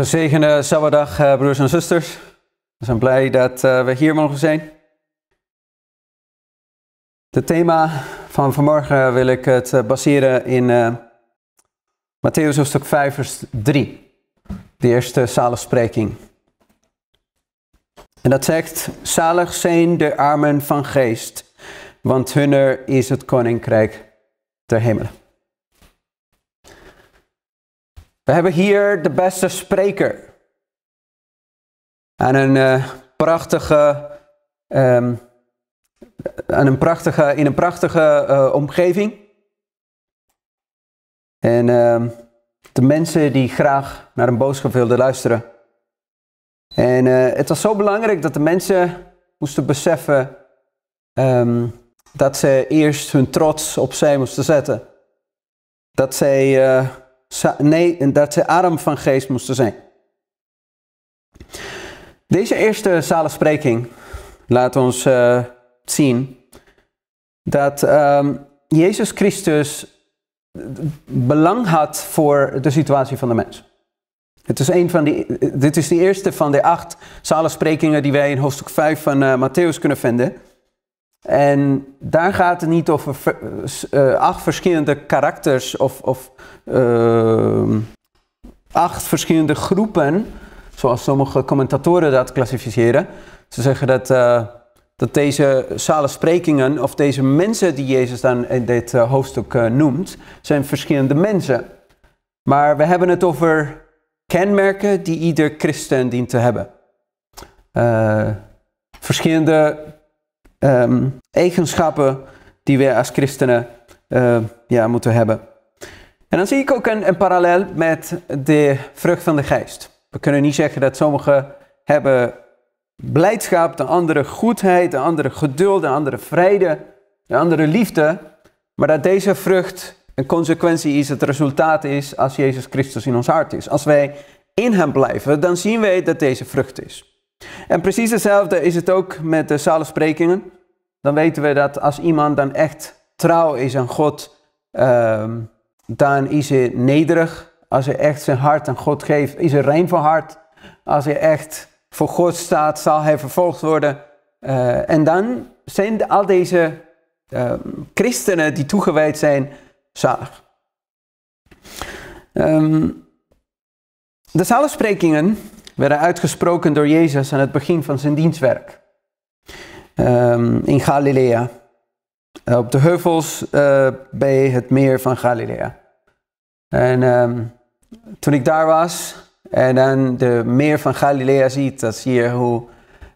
Gezegende Sabbatdag, eh, broers en zusters. We zijn blij dat eh, we hier mogen zijn. Het thema van vanmorgen wil ik het eh, baseren in uh, Matthäus hoofdstuk 5, vers 3. De eerste zalig-spreking. En dat zegt, zalig zijn de armen van geest, want hunner is het koninkrijk der hemelen. We hebben hier de beste spreker. En een eh, prachtige, ehm, en een prachtige, in een prachtige eh, omgeving. En ehm, de mensen die graag naar een boodschap wilden luisteren. En eh, het was zo belangrijk dat de mensen moesten beseffen ehm, dat ze eerst hun trots opzij moesten zetten. Dat zij nee, dat ze arm van geest moesten zijn. Deze eerste spreking laat ons eh, zien dat ehm, Jezus Christus belang had voor de situatie van de mens. Het is een van die, dit is de eerste van de acht zalensprekingen die wij in hoofdstuk 5 van uh, Matthäus kunnen vinden. En daar gaat het niet over eh, acht verschillende karakters of, of eh, acht verschillende groepen, zoals sommige commentatoren dat klassificeren. Ze zeggen dat, uh, dat deze sprekingen of deze mensen die Jezus dan in dit hoofdstuk noemt, zijn verschillende mensen. Maar we hebben het over kenmerken die ieder christen dient te hebben. verschillende Ehm, eigenschappen die wij als christenen ehm, ja, moeten hebben. En dan zie ik ook een, een, parallel met de vrucht van de geest. We kunnen niet zeggen dat sommigen hebben blijdschap, de andere goedheid, de andere geduld, de andere vrede, de andere liefde. Maar dat deze vrucht een consequentie is, het resultaat is als Jezus Christus in ons hart is. Als wij in hem blijven, dan zien wij dat deze vrucht is. En precies hetzelfde is het ook met de zalensprekingen. Dan weten we dat als iemand dan echt trouw is aan God, ehm, dan is hij nederig. Als hij echt zijn hart aan God geeft, is hij rein van hart. Als hij echt voor God staat, zal hij vervolgd worden. Eh, en dan zijn al deze ehm, christenen die toegewijd zijn, zalig. Ehm, de zalensprekingen werden uitgesproken door Jezus aan het begin van zijn dienstwerk ehm, in Galilea. Eh, op de heuvels eh, bij het meer van Galilea. En ehm, toen ik daar was en dan de meer van Galilea ziet, dan zie je hoe.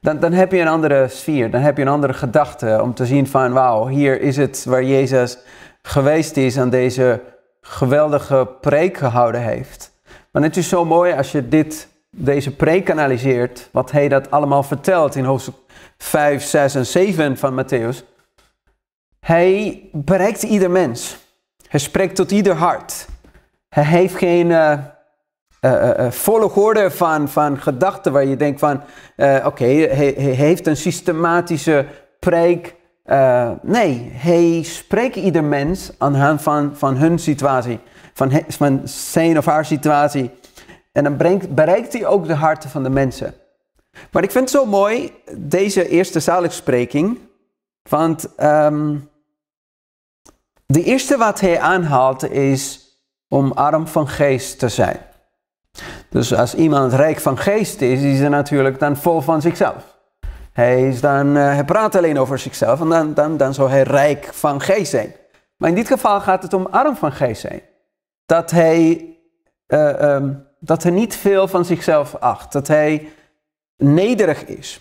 Dan, dan heb je een andere sfeer, dan heb je een andere gedachte om te zien van wauw, hier is het waar Jezus geweest is aan deze geweldige preek gehouden heeft. Maar het is zo mooi als je dit deze preek kanaliseert, wat hij dat allemaal vertelt in hoofdstuk 5, 6 en 7 van Matthäus. Hij bereikt ieder mens. Hij spreekt tot ieder hart. Hij heeft geen eh, eh, eh, volle uh, van, van gedachten waar je denkt van, oké, hij, heeft een systematische preek. nee, hij spreekt ieder mens aan hand van, van hun situatie, van, van zijn of haar situatie. En dan brengt, bereikt hij ook de harten van de mensen. Maar ik vind het zo mooi, deze eerste zaligspreking. Want um, de eerste wat hij aanhaalt is om arm van geest te zijn. Dus als iemand rijk van geest is, is hij natuurlijk dan vol van zichzelf. Hij, is dan, eh, hij praat alleen over zichzelf en dan, dan, dan zou hij rijk van geest zijn. Maar in dit geval gaat het om arm van geest zijn. Dat hij uh, dat hij niet veel van zichzelf acht, dat hij nederig is.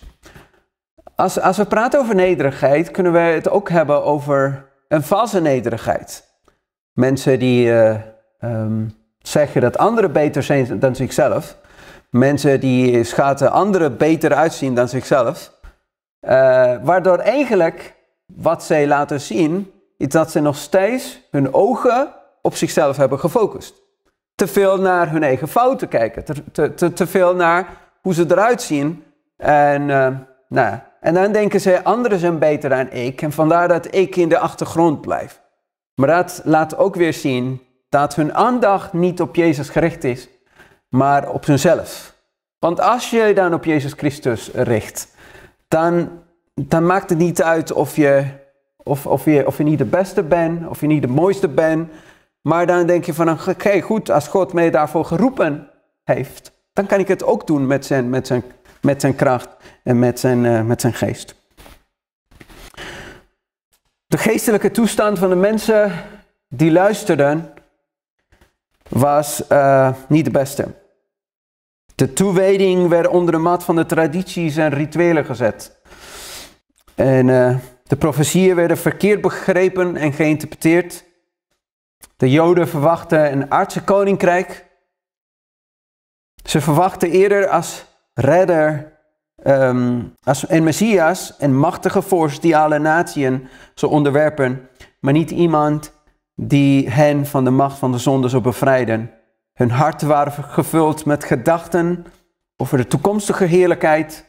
Als, als we praten over nederigheid, kunnen we het ook hebben over een valse nederigheid. Mensen die eh, ehm, zeggen dat anderen beter zijn dan zichzelf. Mensen die schaten anderen beter uitzien dan zichzelf. Eh, waardoor eigenlijk wat zij laten zien, is dat ze nog steeds hun ogen op zichzelf hebben gefocust te veel naar hun eigen fouten kijken. Te, te, te, te veel naar hoe ze eruit zien. En, eh, nou, en dan denken ze, anderen zijn beter dan ik. En vandaar dat ik in de achtergrond blijf. Maar dat laat ook weer zien dat hun aandacht niet op Jezus gericht is, maar op hunzelf. Want als je je dan op Jezus Christus richt, dan, dan maakt het niet uit of je, of, of, je, of je niet de beste bent, of je niet de mooiste bent, maar dan denk je van, oké okay, goed, als God mij daarvoor geroepen heeft, dan kan ik het ook doen met zijn, met zijn, met zijn kracht en met zijn, eh, met zijn geest. De geestelijke toestand van de mensen die luisterden was eh, niet de beste. De toewijding werd onder de mat van de tradities en rituelen gezet. En eh, de profetieën werden verkeerd begrepen en geïnterpreteerd. De Joden verwachten een aardse koninkrijk. Ze verwachten eerder als redder ehm, als, en Messias een machtige vorst die alle natiën zou onderwerpen, maar niet iemand die hen van de macht van de zonde zou bevrijden. Hun harten waren gevuld met gedachten over de toekomstige heerlijkheid,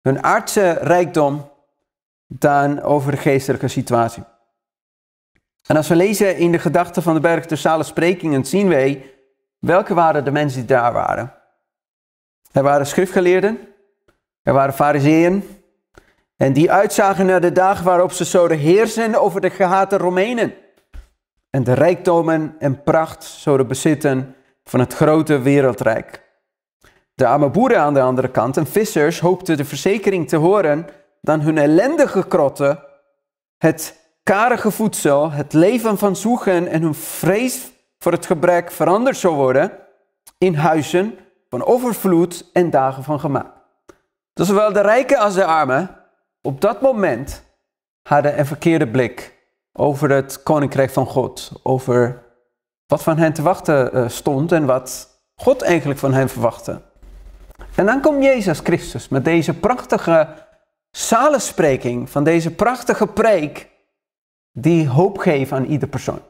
hun aardse rijkdom, dan over de geestelijke situatie. En als we lezen in de gedachten van de berg de zalen sprekingen, zien wij welke waren de mensen die daar waren. Er waren schriftgeleerden, er waren fariseeën, en die uitzagen naar de dag waarop ze zouden heersen over de gehate Romeinen. En de rijkdommen en pracht zouden bezitten van het grote wereldrijk. De arme boeren aan de andere kant en vissers hoopten de verzekering te horen dan hun ellendige krotten het karige voedsel het leven van zoeken en hun vrees voor het gebrek veranderd zou worden in huizen van overvloed en dagen van gemaak. Dus zowel de rijken als de armen op dat moment hadden een verkeerde blik over het koninkrijk van God, over wat van hen te wachten eh, stond en wat God eigenlijk van hen verwachtte. En dan komt Jezus Christus met deze prachtige salenspreking van deze prachtige preek die hoop geven aan ieder persoon.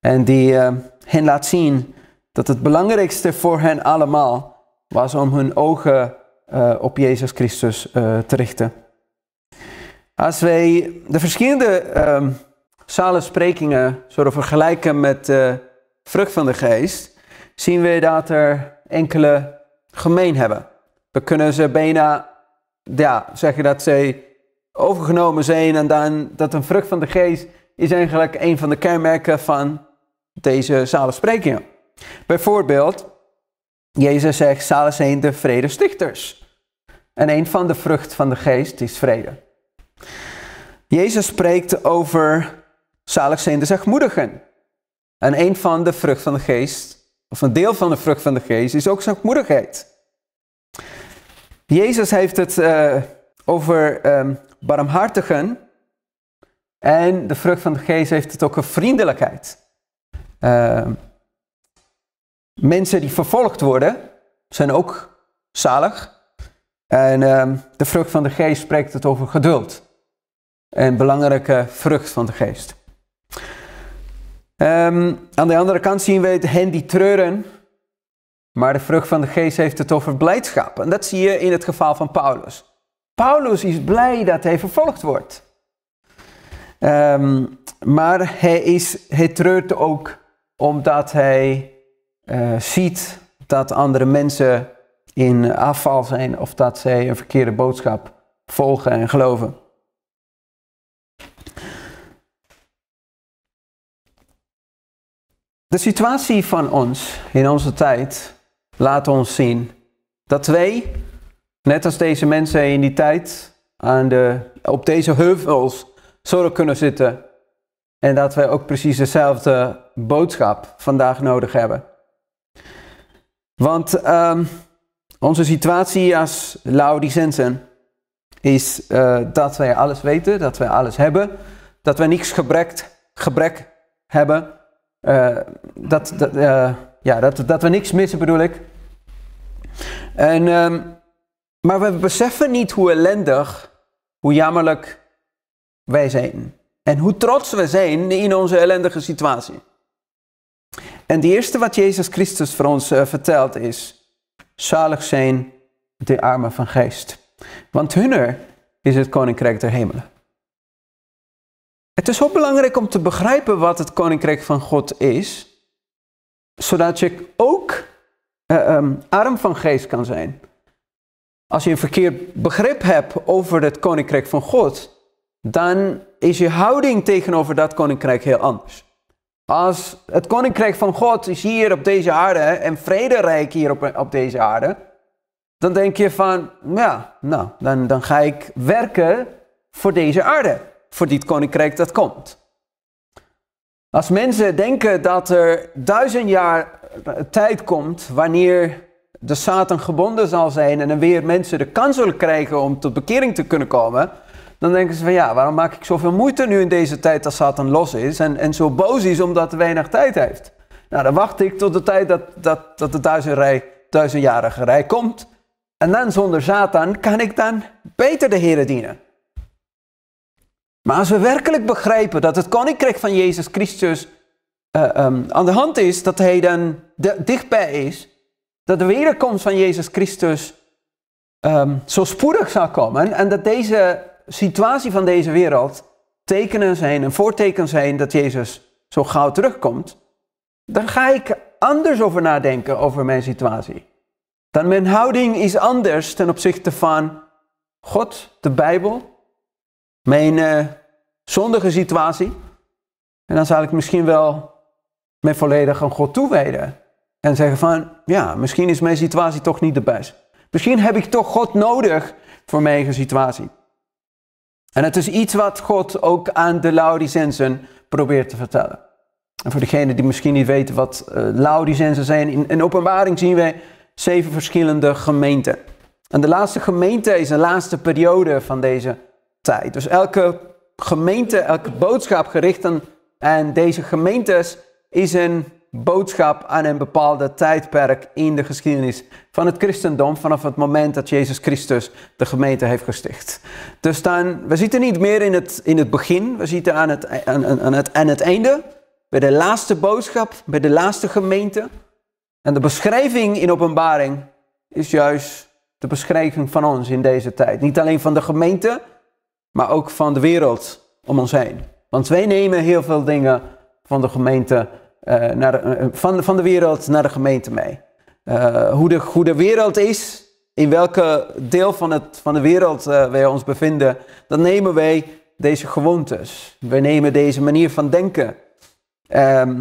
En die eh, hen laat zien dat het belangrijkste voor hen allemaal was om hun ogen eh, op Jezus Christus eh, te richten. Als wij de verschillende um, sprekingen zullen vergelijken met de vrucht van de geest, zien we dat er enkele gemeen hebben. We kunnen ze bijna ja, zeggen dat zij overgenomen zijn. En dan, dat een vrucht van de geest is eigenlijk een van de kenmerken van deze zalensprekingen. Bijvoorbeeld, Jezus zegt, zalig zijn de vredestichters. En een van de vrucht van de geest is vrede. Jezus spreekt over zalig zijn de zachtmoedigen. En een van de vrucht van de geest, of een deel van de vrucht van de geest, is ook zachtmoedigheid. Jezus heeft het eh, over ehm, barmhartigen. En de vrucht van de geest heeft het ook een vriendelijkheid. Ehm, mensen die vervolgd worden, zijn ook zalig. En ehm, de vrucht van de geest spreekt het over geduld. Een belangrijke vrucht van de geest. Ehm, aan de andere kant zien we het, hen die treuren, maar de vrucht van de geest heeft het over blijdschap. En dat zie je in het geval van Paulus. Paulus is blij dat hij vervolgd wordt. Ehm, maar hij, is, hij treurt ook omdat hij eh, ziet dat andere mensen in afval zijn of dat zij een verkeerde boodschap volgen en geloven. De situatie van ons in onze tijd laat ons zien dat wij Net als deze mensen in die tijd aan de, op deze heuvels zullen kunnen zitten. En dat wij ook precies dezelfde boodschap vandaag nodig hebben. Want ehm, onze situatie als Laodicensen is eh, dat wij alles weten, dat wij alles hebben, dat wij niks gebrek hebben, eh, dat, dat, eh, ja, dat, dat we niks missen bedoel ik. En um, maar we beseffen niet hoe ellendig, hoe jammerlijk wij zijn. En hoe trots we zijn in onze ellendige situatie. En de eerste wat Jezus Christus voor ons eh, vertelt is: Zalig zijn de armen van geest. Want hunner is het koninkrijk der hemelen. Het is ook belangrijk om te begrijpen wat het koninkrijk van God is, zodat je ook eh, ehm, arm van geest kan zijn. Als je een verkeerd begrip hebt over het koninkrijk van God, dan is je houding tegenover dat koninkrijk heel anders. Als het koninkrijk van God is hier op deze aarde en vrederijk hier op, op deze aarde, dan denk je van, ja, nou, dan, dan ga ik werken voor deze aarde, voor dit koninkrijk dat komt. Als mensen denken dat er duizend jaar tijd komt wanneer de Satan gebonden zal zijn en dan weer mensen de kans zullen krijgen om tot bekering te kunnen komen, dan denken ze van ja, waarom maak ik zoveel moeite nu in deze tijd dat Satan los is en, en zo boos is omdat hij weinig tijd heeft? Nou, dan wacht ik tot de tijd dat, dat, dat de duizendrij, duizendjarige rij komt. En dan zonder Satan kan ik dan beter de Heer dienen. Maar als we werkelijk begrijpen dat het koninkrijk van Jezus Christus eh, ehm, aan de hand is, dat hij dan dichtbij is, dat de wederkomst van Jezus Christus ehm, zo spoedig zal komen en dat deze situatie van deze wereld tekenen zijn, een voorteken zijn dat Jezus zo gauw terugkomt, dan ga ik anders over nadenken over mijn situatie. Dan mijn houding is anders ten opzichte van God, de Bijbel, mijn uh, zondige situatie. En dan zal ik misschien wel mij volledig aan God toewijden. En zeggen van, ja, misschien is mijn situatie toch niet de beste. Misschien heb ik toch God nodig voor mijn situatie. En het is iets wat God ook aan de Laodicensen probeert te vertellen. En voor degenen die misschien niet weten wat uh, Laodicensen zijn, in, in openbaring zien wij zeven verschillende gemeenten. En de laatste gemeente is een laatste periode van deze tijd. Dus elke gemeente, elke boodschap gericht en aan deze gemeentes is een boodschap aan een bepaalde tijdperk in de geschiedenis van het christendom vanaf het moment dat Jezus Christus de gemeente heeft gesticht. Dus dan, we zitten niet meer in het, in het begin, we zitten aan het, aan, aan, het, aan het einde, bij de laatste boodschap, bij de laatste gemeente. En de beschrijving in openbaring is juist de beschrijving van ons in deze tijd. Niet alleen van de gemeente, maar ook van de wereld om ons heen. Want wij nemen heel veel dingen van de gemeente eh, naar eh, van, van de wereld naar de gemeente mee. Eh, hoe, de, goede wereld is, in welke deel van, het, van de wereld wij ons bevinden, dan nemen wij deze gewoontes. We nemen deze manier van denken. Ehm,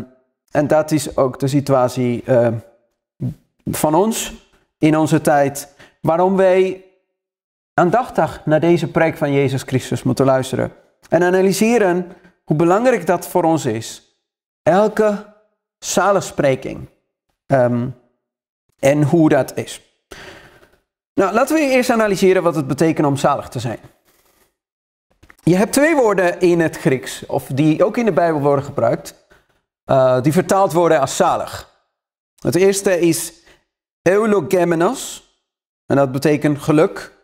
en dat is ook de situatie van ons in onze tijd. Waarom wij aandachtig naar deze preek van Jezus Christus moeten luisteren. En analyseren hoe belangrijk dat voor ons is. Elke Zaligspreking. Um, ehm, en hoe dat is. Nou, laten we eerst analyseren wat het betekent om zalig te zijn. Je hebt twee woorden in het Grieks, of die ook in de Bijbel worden gebruikt, eh, die vertaald worden als zalig. Het eerste is eulogemenos, en dat betekent geluk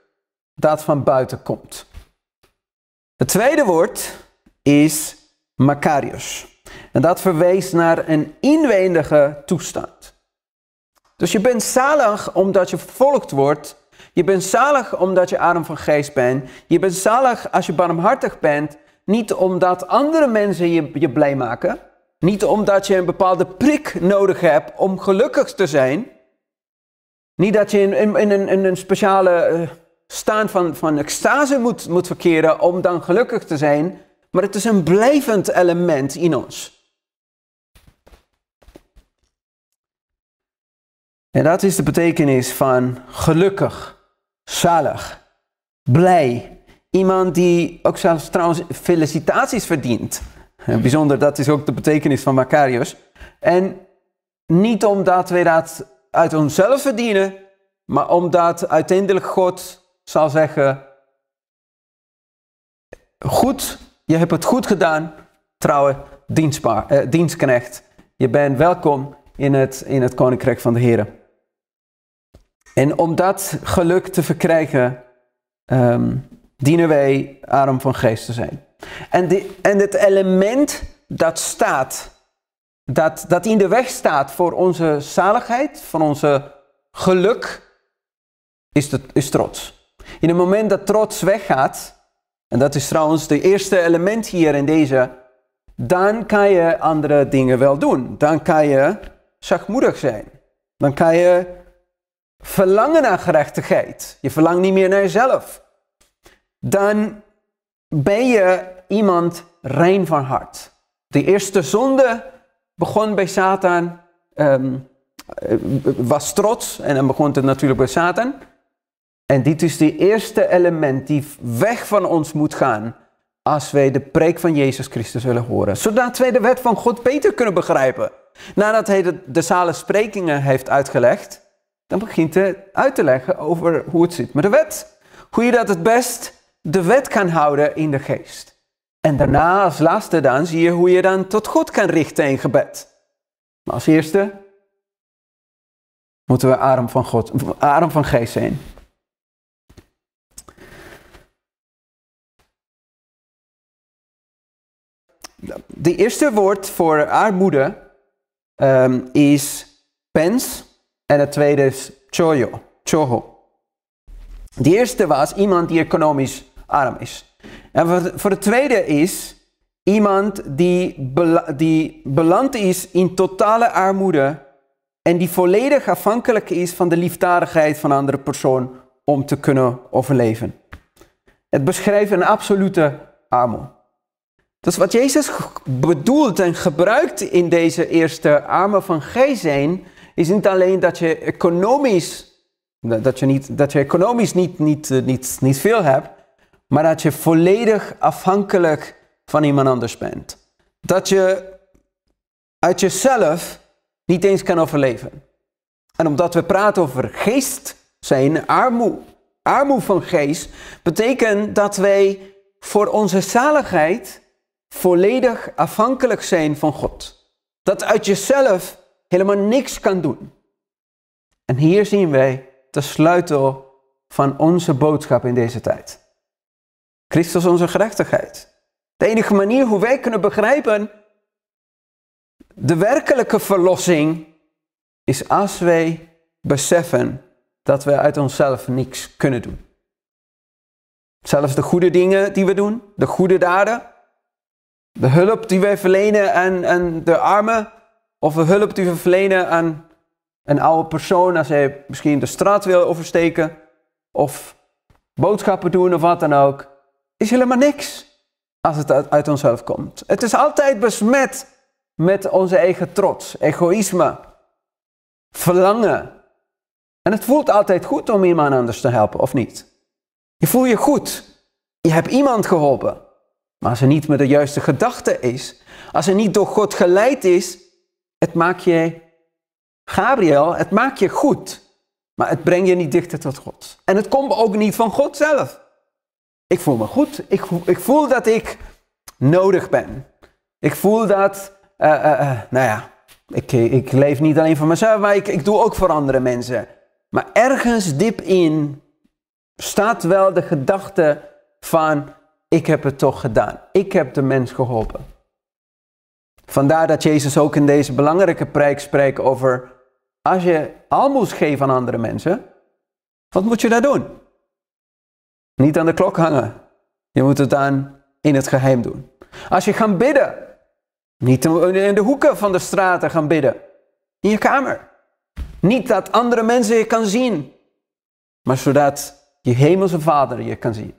dat van buiten komt. Het tweede woord is makarios. En dat verwees naar een inwendige toestand. Dus je bent zalig omdat je vervolgd wordt. Je bent zalig omdat je arm van geest bent. Je bent zalig als je barmhartig bent. Niet omdat andere mensen je, je blij maken. Niet omdat je een bepaalde prik nodig hebt om gelukkig te zijn. Niet dat je in, in, een, een, speciale uh, staan van, van extase moet, moet verkeren om dan gelukkig te zijn. Maar het is een blijvend element in ons. En dat is de betekenis van gelukkig, zalig, blij. Iemand die ook zelfs trouwens felicitaties verdient. Eh, bijzonder, dat is ook de betekenis van Macarius. En niet omdat wij dat uit onszelf verdienen, maar omdat uiteindelijk God zal zeggen: Goed, je hebt het goed gedaan, trouwe eh, dienstknecht. Je bent welkom in het, in het koninkrijk van de Heer. En om dat geluk te verkrijgen, ehm, dienen wij arm van geest te zijn. En, die, en het element dat staat, dat, dat in de weg staat voor onze zaligheid, voor onze geluk, is, is trots. In het moment dat trots weggaat, en dat is trouwens het eerste element hier in deze. Dan kan je andere dingen wel doen. Dan kan je zachtmoedig zijn. Dan kan je verlangen naar gerechtigheid. Je verlangt niet meer naar jezelf. Dan ben je iemand rein van hart. De eerste zonde begon bij Satan, ehm, eh, was trots en dan begon het natuurlijk bij Satan. En dit is de eerste element die weg van ons moet gaan als wij de preek van Jezus Christus willen horen. Zodat wij de wet van God beter kunnen begrijpen. Nadat hij de, de zalen sprekingen heeft uitgelegd, dan begint hij uit te leggen over hoe het zit met de wet. Hoe je dat het best de wet kan houden in de geest. En daarna als laatste dan zie je hoe je dan tot God kan richten in gebed. Maar als eerste moeten we arm van, God, arm van geest zijn. De eerste woord voor armoede ehm, is pens en het tweede is choyo, choho. De eerste was iemand die economisch arm is. En voor, het de tweede is iemand die, die beland is in totale armoede en die volledig afhankelijk is van de liefdadigheid van andere persoon om te kunnen overleven. Het beschrijft een absolute armoede. Dus wat Jezus bedoelt en gebruikt in deze eerste armen van geest zijn, is niet alleen dat je economisch, dat je, niet, dat je economisch niet, niet, eh, niet, niet veel hebt, maar dat je volledig afhankelijk van iemand anders bent. Dat je uit jezelf niet eens kan overleven. En omdat we praten over geest zijn, armoe, armoe van geest, betekent dat wij voor onze zaligheid volledig afhankelijk zijn van God. Dat uit jezelf helemaal niks kan doen. En hier zien wij de sleutel van onze boodschap in deze tijd. Christus onze gerechtigheid. De enige manier hoe wij kunnen begrijpen de werkelijke verlossing is als wij beseffen dat we uit onszelf niks kunnen doen. Zelfs de goede dingen die we doen, de goede daden, de hulp die wij verlenen aan, de armen, of de hulp die we verlenen aan een oude persoon als hij misschien de straat wil oversteken, of boodschappen doen of wat dan ook, is helemaal niks als het uit, uit onszelf komt. Het is altijd besmet met onze eigen trots, egoïsme, verlangen. En het voelt altijd goed om iemand anders te helpen, of niet? Je voelt je goed. Je hebt iemand geholpen. Maar als er niet met de juiste gedachte is, als het niet door God geleid is, het maakt je, Gabriel, het maakt je goed. Maar het brengt je niet dichter tot God. En het komt ook niet van God zelf. Ik voel me goed. Ik, voel, ik voel dat ik nodig ben. Ik voel dat, eh, eh, eh, nou ja, ik, ik leef niet alleen voor mezelf, maar ik, ik doe ook voor andere mensen. Maar ergens diep in staat wel de gedachte van ik heb het toch gedaan. Ik heb de mens geholpen. Vandaar dat Jezus ook in deze belangrijke preek spreekt over als je almoes geeft aan andere mensen, wat moet je daar doen? Niet aan de klok hangen. Je moet het dan in het geheim doen. Als je gaat bidden, niet in de hoeken van de straten gaan bidden. In je kamer. Niet dat andere mensen je kan zien, maar zodat je hemelse vader je kan zien.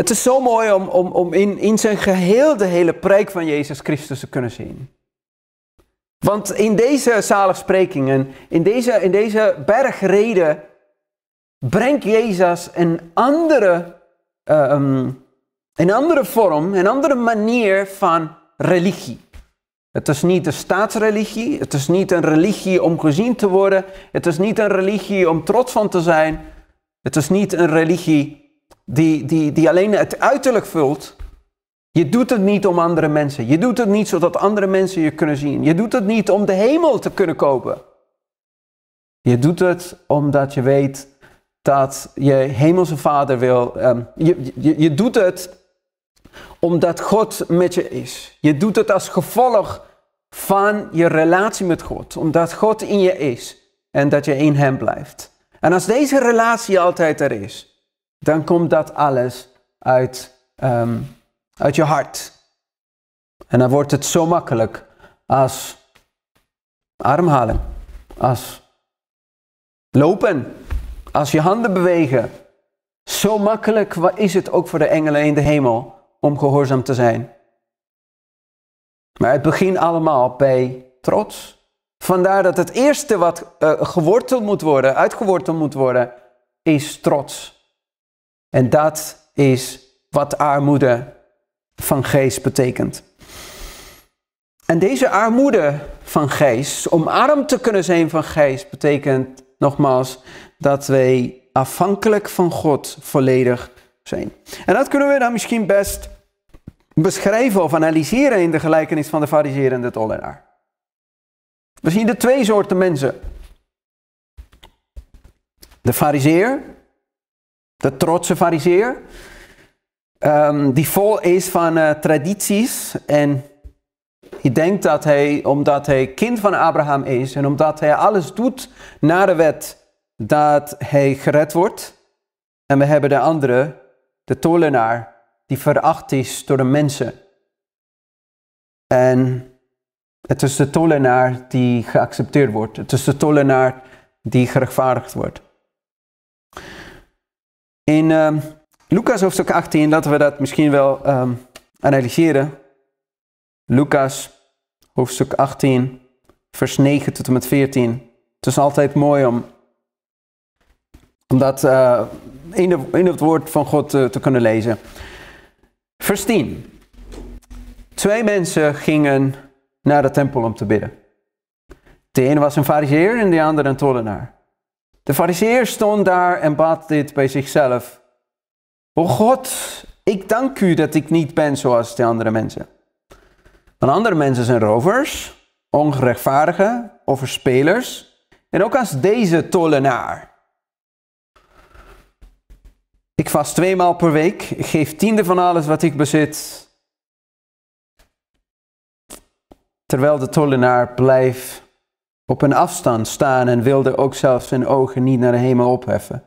Het is zo mooi om, om, om in, in zijn geheel de hele preek van Jezus Christus te kunnen zien. Want in deze zaligsprekingen, in deze, in deze bergreden, brengt Jezus een andere, eh, ehm, een andere vorm, een andere manier van religie. Het is niet de staatsreligie, het is niet een religie om gezien te worden, het is niet een religie om trots van te zijn, het is niet een religie die, die, die alleen het uiterlijk vult. Je doet het niet om andere mensen. Je doet het niet zodat andere mensen je kunnen zien. Je doet het niet om de hemel te kunnen kopen. Je doet het omdat je weet dat je hemelse vader wil. Ehm, je, je, je doet het omdat God met je is. Je doet het als gevolg van je relatie met God. Omdat God in je is en dat je in Hem blijft. En als deze relatie altijd er is, dan komt dat alles uit, ehm, uit je hart. En dan wordt het zo makkelijk als ademhalen, als lopen, als je handen bewegen. Zo makkelijk is het ook voor de engelen in de hemel om gehoorzaam te zijn. Maar het begint allemaal bij trots. Vandaar dat het eerste wat eh, geworteld moet worden, uitgeworteld moet worden, is trots. En dat is wat armoede van geest betekent. En deze armoede van geest, om arm te kunnen zijn van geest, betekent nogmaals dat wij afhankelijk van God volledig zijn. En dat kunnen we dan misschien best beschrijven of analyseren in de gelijkenis van de fariseer en de tollenaar. We zien de twee soorten mensen. De fariseer de trotse fariseer, ehm, die vol is van eh, tradities en hij denkt dat hij, omdat hij kind van Abraham is en omdat hij alles doet naar de wet, dat hij gered wordt. En we hebben de andere, de tolenaar, die veracht is door de mensen. En het is de tolenaar die geaccepteerd wordt. Het is de tolenaar die gerechtvaardigd wordt. In ehm, Lucas hoofdstuk 18, laten we dat misschien wel um, analyseren. Lucas hoofdstuk 18, vers 9 tot en met 14. Het is altijd mooi om, om dat eh, in, het woord van God te kunnen lezen. Vers 10. Twee mensen gingen naar de tempel om te bidden. De ene was een fariseer en de andere een tollenaar. De fariseer stond daar en bad dit bij zichzelf. O God, ik dank u dat ik niet ben zoals de andere mensen. Want andere mensen zijn rovers, ongerechtvaardigen, overspelers en ook als deze tollenaar. Ik vast twee maal per week, geef tiende van alles wat ik bezit, terwijl de tollenaar blijft op een afstand staan en wilde ook zelfs zijn ogen niet naar de hemel opheffen,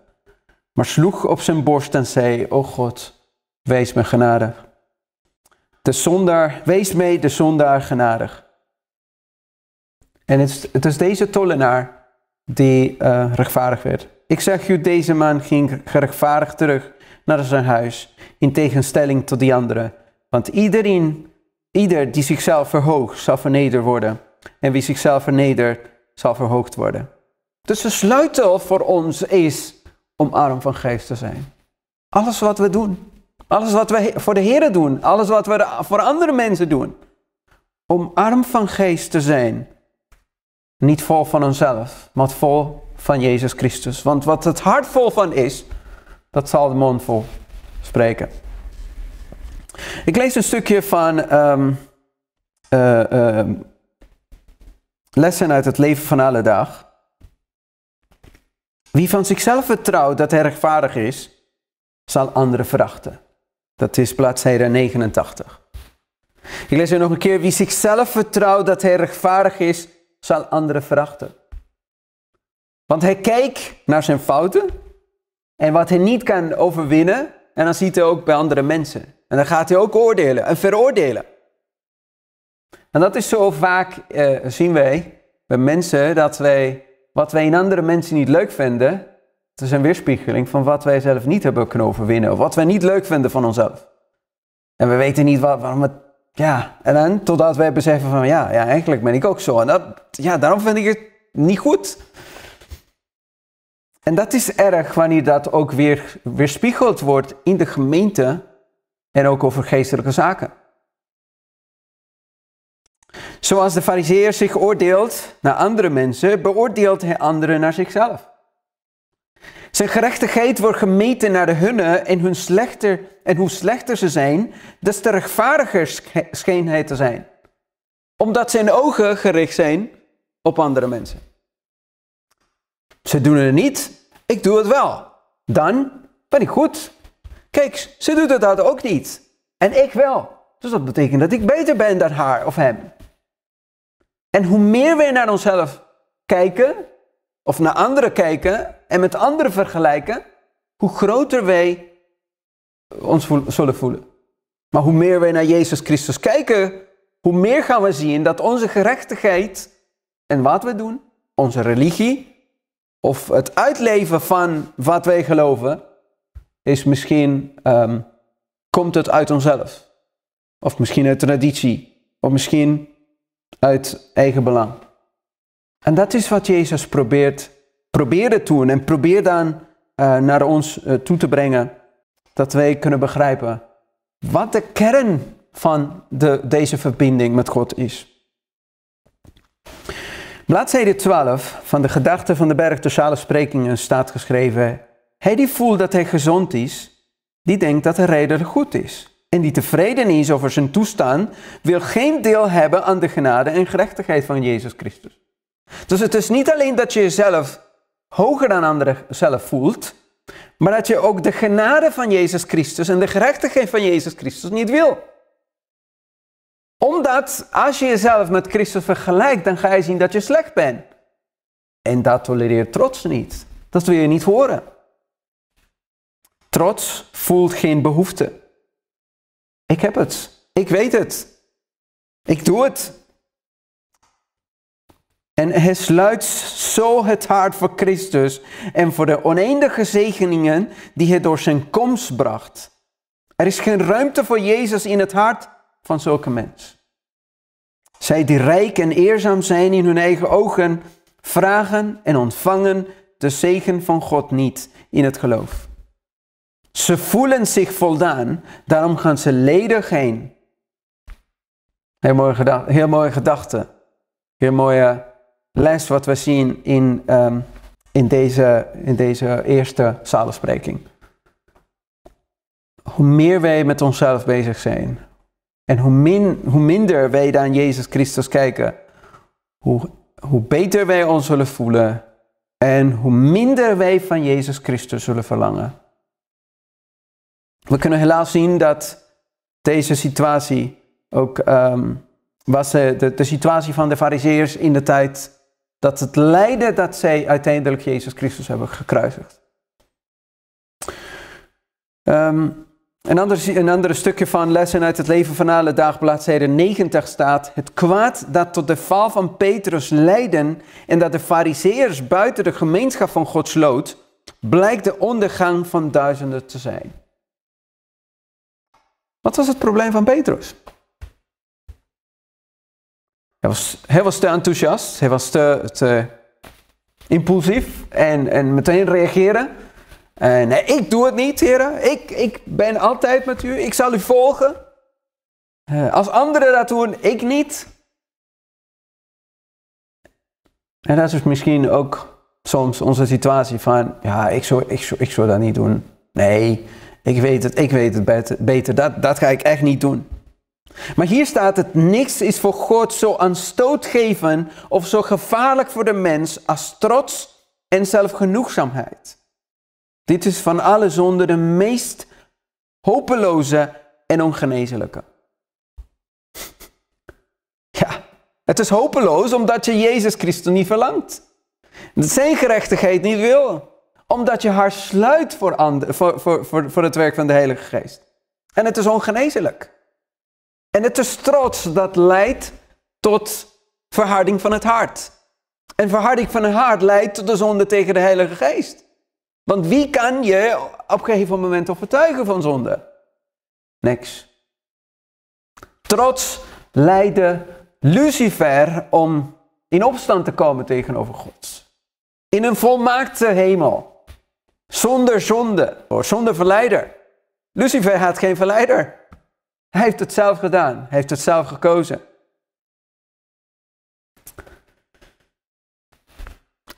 maar sloeg op zijn borst en zei, O God, wees me genadig. De zondaar, wees mee de zondaar genadig. En het is, het is deze tollenaar die eh, rechtvaardig werd. Ik zeg u, deze man ging rechtvaardig terug naar zijn huis, in tegenstelling tot die anderen. Want iedereen, ieder die zichzelf verhoogt, zal vernederd worden. En wie zichzelf vernedert, zal verhoogd worden. Dus de sleutel voor ons is om arm van geest te zijn. Alles wat we doen, alles wat we voor de Heer doen, alles wat we voor andere mensen doen. Om arm van geest te zijn. Niet vol van onszelf, maar vol van Jezus Christus. Want wat het hart vol van is, dat zal de mond vol spreken. Ik lees een stukje van ehm, eh, ehm, Lessen uit het leven van alle dag. Wie van zichzelf vertrouwt dat hij rechtvaardig is, zal anderen verachten. Dat is bladzijde 89. Ik lees u nog een keer. Wie zichzelf vertrouwt dat hij rechtvaardig is, zal anderen verachten. Want hij kijkt naar zijn fouten en wat hij niet kan overwinnen. En dan ziet hij ook bij andere mensen. En dan gaat hij ook oordelen en veroordelen. En dat is zo vaak, eh, zien wij bij mensen, dat wij wat wij in andere mensen niet leuk vinden, het is een weerspiegeling van wat wij zelf niet hebben kunnen overwinnen. Of wat wij niet leuk vinden van onszelf. En we weten niet waarom het. Ja, en dan totdat wij beseffen van ja, ja eigenlijk ben ik ook zo. En dat, ja, daarom vind ik het niet goed. En dat is erg wanneer dat ook weer weerspiegeld wordt in de gemeente en ook over geestelijke zaken. Zoals de fariseer zich oordeelt naar andere mensen, beoordeelt hij anderen naar zichzelf. Zijn gerechtigheid wordt gemeten naar de hunne en, hun slechter, en hoe slechter ze zijn, des te rechtvaardiger scheen hij te zijn. Omdat zijn ogen gericht zijn op andere mensen. Ze doen het niet, ik doe het wel. Dan ben ik goed. Kijk, ze doet het ook niet. En ik wel. Dus dat betekent dat ik beter ben dan haar of hem. En hoe meer we naar onszelf kijken, of naar anderen kijken en met anderen vergelijken, hoe groter wij ons zullen voelen. Maar hoe meer wij naar Jezus Christus kijken, hoe meer gaan we zien dat onze gerechtigheid en wat we doen, onze religie of het uitleven van wat wij geloven, is misschien ehm, komt het uit onszelf. Of misschien uit traditie. Of misschien uit eigen belang. En dat is wat Jezus probeert, probeerde toen en probeerde dan eh, naar ons eh, toe te brengen, dat wij kunnen begrijpen wat de kern van de, deze verbinding met God is. Bladzijde 12 van de gedachte van de berg Sociale Sprekingen staat geschreven: Hij die voelt dat hij gezond is, die denkt dat de reder goed is en die tevreden is over zijn toestand, wil geen deel hebben aan de genade en gerechtigheid van Jezus Christus. Dus het is niet alleen dat je jezelf hoger dan anderen zelf voelt, maar dat je ook de genade van Jezus Christus en de gerechtigheid van Jezus Christus niet wil. Omdat als je jezelf met Christus vergelijkt, dan ga je zien dat je slecht bent. En dat tolereert trots niet. Dat wil je niet horen. Trots voelt geen behoefte. Ik heb het. Ik weet het. Ik doe het. En hij sluit zo het hart voor Christus en voor de oneindige zegeningen die hij door zijn komst bracht. Er is geen ruimte voor Jezus in het hart van zulke mensen. Zij die rijk en eerzaam zijn in hun eigen ogen, vragen en ontvangen de zegen van God niet in het geloof. Ze voelen zich voldaan, daarom gaan ze ledig heen. Heel mooie, gedachte, heel mooie gedachte. Heel mooie les wat we zien in, ehm, in, deze, in deze eerste zalenspreking. Hoe meer wij met onszelf bezig zijn en hoe, min, hoe minder wij naar Jezus Christus kijken, hoe, hoe beter wij ons zullen voelen en hoe minder wij van Jezus Christus zullen verlangen we kunnen helaas zien dat deze situatie ook ehm, was eh, de, de situatie van de fariseers in de tijd dat het lijden dat zij uiteindelijk Jezus Christus hebben gekruisigd. Ehm, een, ander, een ander stukje van lessen uit het leven van alle bladzijde 90 staat. Het kwaad dat tot de val van Petrus leidde en dat de fariseers buiten de gemeenschap van God sloot, blijkt de ondergang van duizenden te zijn. Wat was het probleem van Petrus? Hij was, hij was te enthousiast, hij was te, impulsief en, en meteen reageren. En nee, ik doe het niet, heren. Ik, ik ben altijd met u. Ik zal u volgen. Eh, als anderen dat doen, ik niet. En dat is dus misschien ook soms onze situatie van, ja, ik ik ik zou dat niet doen. Nee, ik weet het, ik weet het beter. Dat, dat ga ik echt niet doen. Maar hier staat het, niks is voor God zo aanstootgevend of zo gevaarlijk voor de mens als trots en zelfgenoegzaamheid. Dit is van alle zonden de meest hopeloze en ongeneeslijke. Ja, het is hopeloos omdat je Jezus Christus niet verlangt. Zijn gerechtigheid niet wil omdat je haar sluit voor, voor, voor, voor, het werk van de Heilige Geest. En het is ongeneeslijk. En het is trots dat leidt tot verharding van het hart. En verharding van het hart leidt tot de zonde tegen de Heilige Geest. Want wie kan je op een gegeven moment overtuigen van zonde? Niks. Trots leidde Lucifer om in opstand te komen tegenover God. In een volmaakte hemel. Zonder zonde, oh, zonder verleider. Lucifer had geen verleider. Hij heeft het zelf gedaan, hij heeft het zelf gekozen.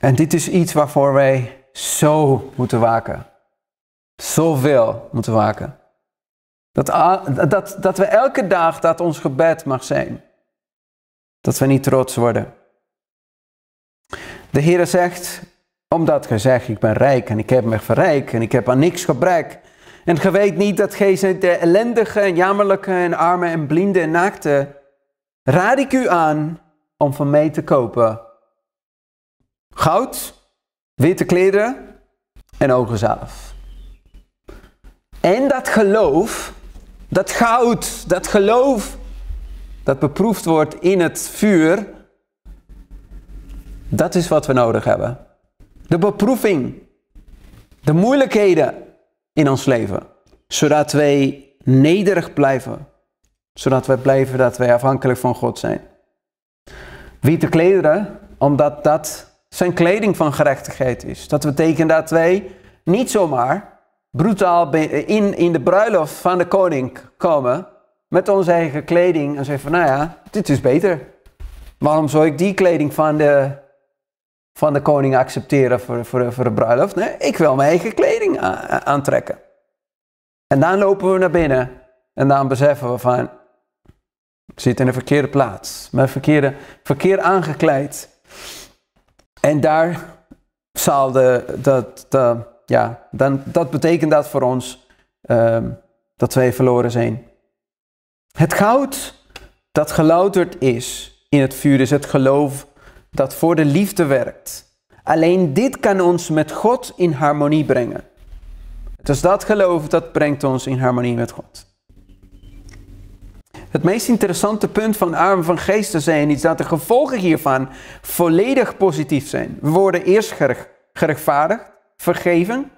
En dit is iets waarvoor wij zo moeten waken. Zoveel moeten waken. Dat, dat, dat we elke dag dat ons gebed mag zijn. Dat we niet trots worden. De Heer zegt, omdat gij zegt, ik ben rijk en ik heb me verrijk en ik heb aan niks gebrek. En gij weet niet dat gij zijn de ellendige en jammerlijke en arme en blinden en naakte. Raad ik u aan om van mij te kopen. Goud, witte kleren en zelf En dat geloof, dat goud, dat geloof dat beproefd wordt in het vuur, dat is wat we nodig hebben de beproeving, de moeilijkheden in ons leven. Zodat wij nederig blijven. Zodat wij blijven dat wij afhankelijk van God zijn. Wie te klederen, omdat dat zijn kleding van gerechtigheid is. Dat betekent dat wij niet zomaar brutaal in, in de bruiloft van de koning komen met onze eigen kleding en zeggen van nou ja, dit is beter. Waarom zou ik die kleding van de van de koning accepteren voor, voor, voor de bruiloft. ik wil mijn eigen kleding aantrekken. En dan lopen we naar binnen en dan beseffen we van, zit in de verkeerde plaats, met verkeerde, verkeer aangekleed. En daar zal de, dat, de, ja, dan, dat betekent dat voor ons ehm, dat wij verloren zijn. Het goud dat gelouterd is in het vuur is het geloof dat voor de liefde werkt. Alleen dit kan ons met God in harmonie brengen. Dus dat geloof dat brengt ons in harmonie met God. Het meest interessante punt van armen van geesten zijn is dat de gevolgen hiervan volledig positief zijn. We worden eerst gerechtvaardigd, vergeven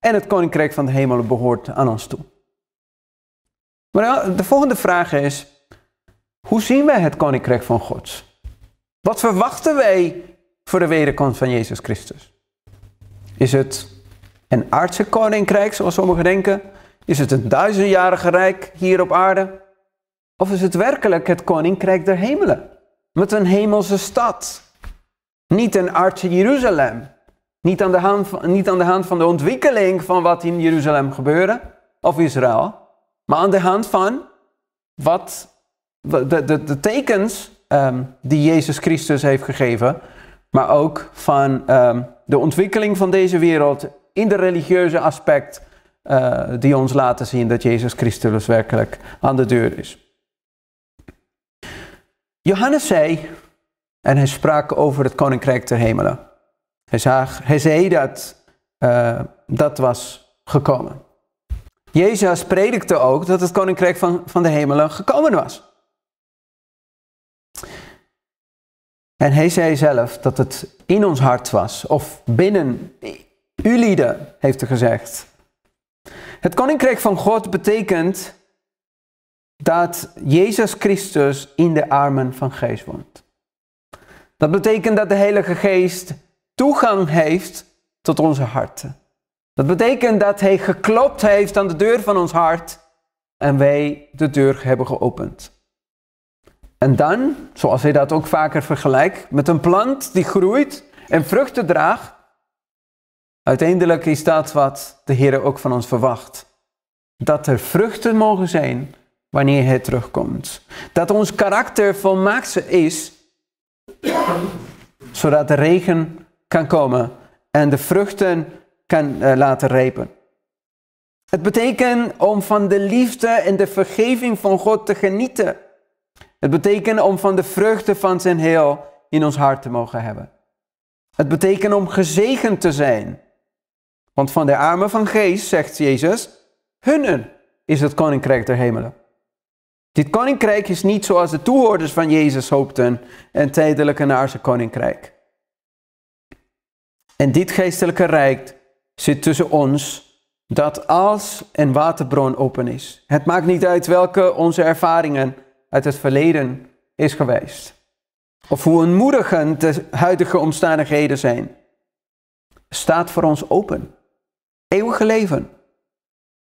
en het koninkrijk van de hemel behoort aan ons toe. Maar de volgende vraag is, hoe zien wij het koninkrijk van God? Wat verwachten wij voor de wederkomst van Jezus Christus? Is het een aardse koninkrijk, zoals sommigen denken? Is het een duizendjarige rijk hier op aarde? Of is het werkelijk het koninkrijk der hemelen? Met een hemelse stad. Niet een aardse Jeruzalem. Niet aan, de hand van, niet aan de hand van de ontwikkeling van wat in Jeruzalem gebeurde, of Israël, maar aan de hand van wat, de, de, de tekens Ehm, die Jezus Christus heeft gegeven, maar ook van ehm, de ontwikkeling van deze wereld in de religieuze aspect, eh, die ons laten zien dat Jezus Christus werkelijk aan de deur is. Johannes zei, en hij sprak over het koninkrijk der hemelen. Hij, zag, hij zei dat eh, dat was gekomen. Jezus predikte ook dat het koninkrijk van, van de hemelen gekomen was. En hij zei zelf dat het in ons hart was, of binnen ulieden, heeft hij gezegd. Het koninkrijk van God betekent dat Jezus Christus in de armen van Geest woont. Dat betekent dat de Heilige Geest toegang heeft tot onze harten. Dat betekent dat Hij geklopt heeft aan de deur van ons hart en wij de deur hebben geopend. En dan, zoals hij dat ook vaker vergelijkt, met een plant die groeit en vruchten draagt. Uiteindelijk is dat wat de Heer ook van ons verwacht. Dat er vruchten mogen zijn wanneer Hij terugkomt. Dat ons karakter volmaakt is, zodat de regen kan komen en de vruchten kan eh, laten rijpen. Het betekent om van de liefde en de vergeving van God te genieten. Het betekent om van de vreugde van zijn heel in ons hart te mogen hebben. Het betekent om gezegend te zijn. Want van de armen van geest, zegt Jezus, hunnen is het koninkrijk der hemelen. Dit koninkrijk is niet zoals de toehoorders van Jezus hoopten, een tijdelijke aardse koninkrijk. En dit geestelijke rijk zit tussen ons, dat als een waterbron open is. Het maakt niet uit welke onze ervaringen uit het verleden is geweest. Of hoe ontmoedigend de huidige omstandigheden zijn. Staat voor ons open. Eeuwige leven.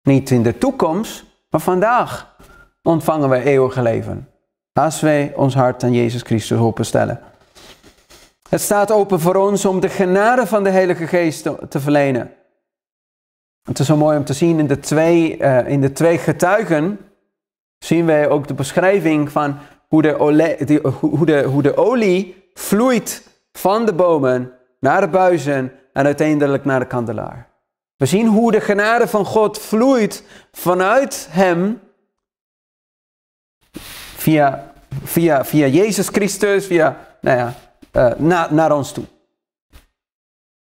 Niet in de toekomst, maar vandaag ontvangen we eeuwige leven. Als wij ons hart aan Jezus Christus openstellen. Het staat open voor ons om de genade van de Heilige Geest te, verlenen. Het is zo mooi om te zien in de twee, eh, in de twee getuigen zien wij ook de beschrijving van hoe de, olie, die, hoe de, hoe de olie vloeit van de bomen naar de buizen en uiteindelijk naar de kandelaar. We zien hoe de genade van God vloeit vanuit hem via, via, via Jezus Christus, via, nou ja, eh, naar ons toe.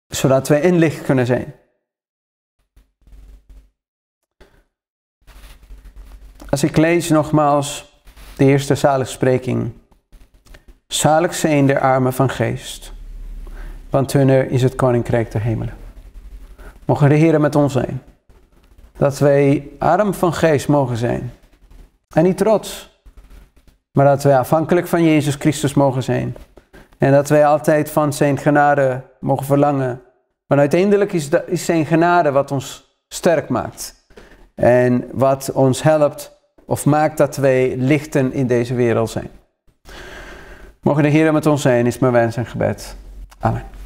Zodat wij in licht kunnen zijn. Als ik lees nogmaals de eerste zaligspreking. Zalig zijn de armen van geest, want hunner is het koninkrijk der hemelen. Mogen de heren met ons zijn. Dat wij arm van geest mogen zijn. En niet trots, maar dat wij afhankelijk van Jezus Christus mogen zijn. En dat wij altijd van zijn genade mogen verlangen. Want uiteindelijk is, is zijn genade wat ons sterk maakt. En wat ons helpt of maak dat wij lichten in deze wereld zijn. Mogen de Heer met ons zijn, is mijn wens en gebed. Amen.